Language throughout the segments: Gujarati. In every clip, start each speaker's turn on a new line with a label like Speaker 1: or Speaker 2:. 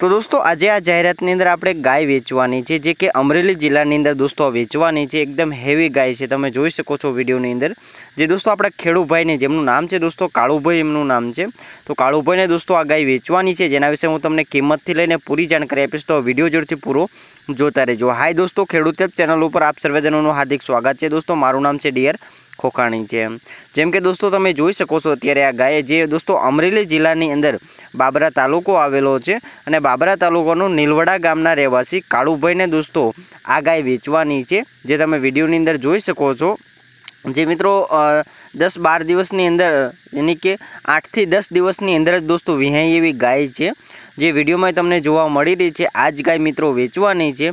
Speaker 1: તો દોસ્તો આજે આ જાહેરાતની અંદર આપણે ગાય વેચવાની છે જે કે અમરેલી જિલ્લાની અંદર દોસ્તો વેચવાની છે એકદમ હેવી ગાય છે તમે જોઈ શકો છો વિડીયોની અંદર જે દોસ્તો આપણા ખેડૂભાઈને જેમનું નામ છે દોસ્તો કાળુભાઈ એમનું નામ છે તો કાળુભાઈને દોસ્તો આ ગાય વેચવાની છે જેના વિશે હું તમને કિંમતથી લઈને પૂરી જાણકારી આપીશ તો વિડીયો જોરથી પૂરો જોતા રહેજો હાય દોસ્તો ખેડૂત ચેનલ ઉપર આપ સર્વજનોનું હાર્દિક સ્વાગત છે દોસ્તો મારું નામ છે ડિયર ખોખાણી છે જેમ કે દોસ્તો તમે જોઈ શકો છો અત્યારે આ ગાય જે દોસ્તો અમરેલી જિલ્લાની અંદર બાબરા તાલુકો આવેલો છે અને બાબરા તાલુકાનું નીલવડા ગામના રહેવાસી કાળુભાઈને દોસ્તો આ ગાય વેચવાની છે જે તમે વિડીયોની અંદર જોઈ શકો છો જે મિત્રો દસ બાર દિવસની અંદર એની કે આઠથી દસ દિવસની અંદર જ દોસ્તો વિહાઈ એવી ગાય છે જે વિડીયોમાં તમને જોવા મળી રહી છે આ જ ગાય મિત્રો વેચવાની છે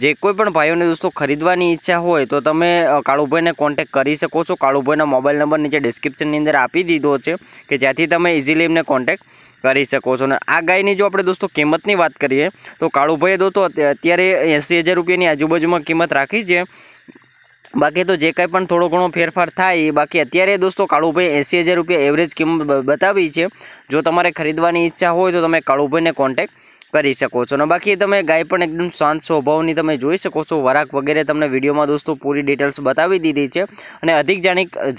Speaker 1: જે કોઈ પણ ભાઈઓને દોસ્તો ખરીદવાની ઈચ્છા હોય તો તમે કાળુભાઈને કોન્ટેક કરી શકો છો કાળુભાઈના મોબાઈલ નંબર નીચે ડિસ્ક્રિપ્શનની અંદર આપી દીધો છે કે જ્યાંથી તમે ઇઝીલી એમને કોન્ટેક કરી શકો છો ને આ ગાયની જો આપણે દોસ્તો કિંમતની વાત કરીએ તો કાળુભાઈએ દોસ્તો અત્યારે એંસી હજાર રૂપિયાની આજુબાજુમાં કિંમત રાખી છે બાકી તો જે કંઈ પણ થોડો ઘણો ફેરફાર થાય એ બાકી અત્યારે દોસ્તો કાળુભાઈ એંસી હજાર રૂપિયા એવરેજ કિંમત બતાવી છે જો તમારે ખરીદવાની ઈચ્છા હોય તો તમે કાળુભાઈને કોન્ટેક્ટ કરી શકો છો અને બાકી તમે ગાય પણ એકદમ શાંત સ્વભાવની તમે જોઈ શકો છો વરાક વગેરે તમને વિડીયોમાં દોસ્તો પૂરી ડિટેલ્સ બતાવી દીધી છે અને અધિક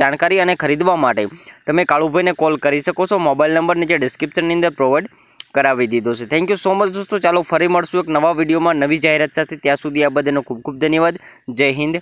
Speaker 1: જાણકારી અને ખરીદવા માટે તમે કાળુભાઈને કોલ કરી શકો છો મોબાઈલ નંબર નીચે ડિસ્ક્રિપ્શનની અંદર પ્રોવાઈડ કરાવી દીધો છે થેન્ક યુ સો મચ દોસ્તો ચાલો ફરી મળશું એક નવા વિડીયોમાં નવી જાહેરાત સાથે ત્યાં સુધી આ બધાનો ખૂબ ખૂબ ધન્યવાદ જય હિન્દ